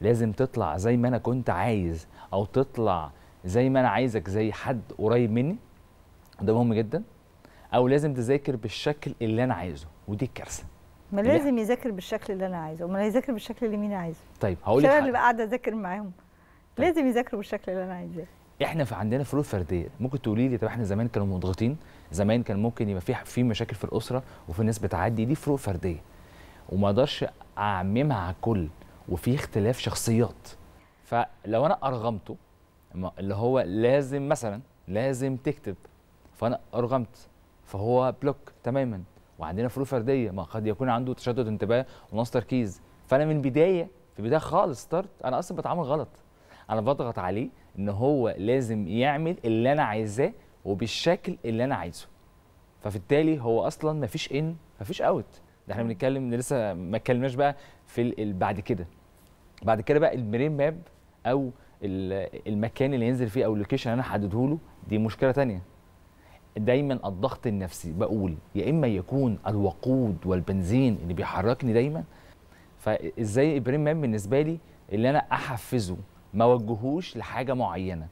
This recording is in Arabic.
لازم تطلع زي ما انا كنت عايز او تطلع زي ما انا عايزك زي حد قريب مني ده مهم جدا او لازم تذاكر بالشكل اللي انا عايزه ودي الكارثه ما لازم يذاكر بالشكل اللي انا عايزه امال يذاكر بالشكل اللي مين عايزه طيب هقول لك اللي قاعده اذاكر معاهم طيب. لازم يذاكروا بالشكل اللي انا عايزاه احنا في عندنا فروق فرديه ممكن تقولي لي طب احنا زمان كانوا مضغوطين زمان كان ممكن يبقى في في مشاكل في الاسره وفي ناس بتعدي دي فروق فرديه وما اقدرش اعممها على الكل وفي اختلاف شخصيات فلو انا ارغمته اللي هو لازم مثلا لازم تكتب فانا ارغمت فهو بلوك تماما وعندنا فروق فرديه ما قد يكون عنده تشتت انتباه ونقص تركيز فانا من البدايه في البدايه خالص ستارت انا اصلا بتعامل غلط انا بضغط عليه ان هو لازم يعمل اللي انا عايزاه وبالشكل اللي انا عايزه فبالتالي هو اصلا ما فيش ان ما فيش اوت ده احنا بنتكلم لسه ما اتكلمناش بقى في بعد كده بعد كده بقى البرين ماب او المكان اللي ينزل فيه او اللوكيشن انا حدده له دي مشكله تانية دايما الضغط النفسي بقول يا اما يكون الوقود والبنزين اللي بيحركني دايما فازاي البرين ماب بالنسبه لي اللي انا احفزه ما وجهوش لحاجه معينه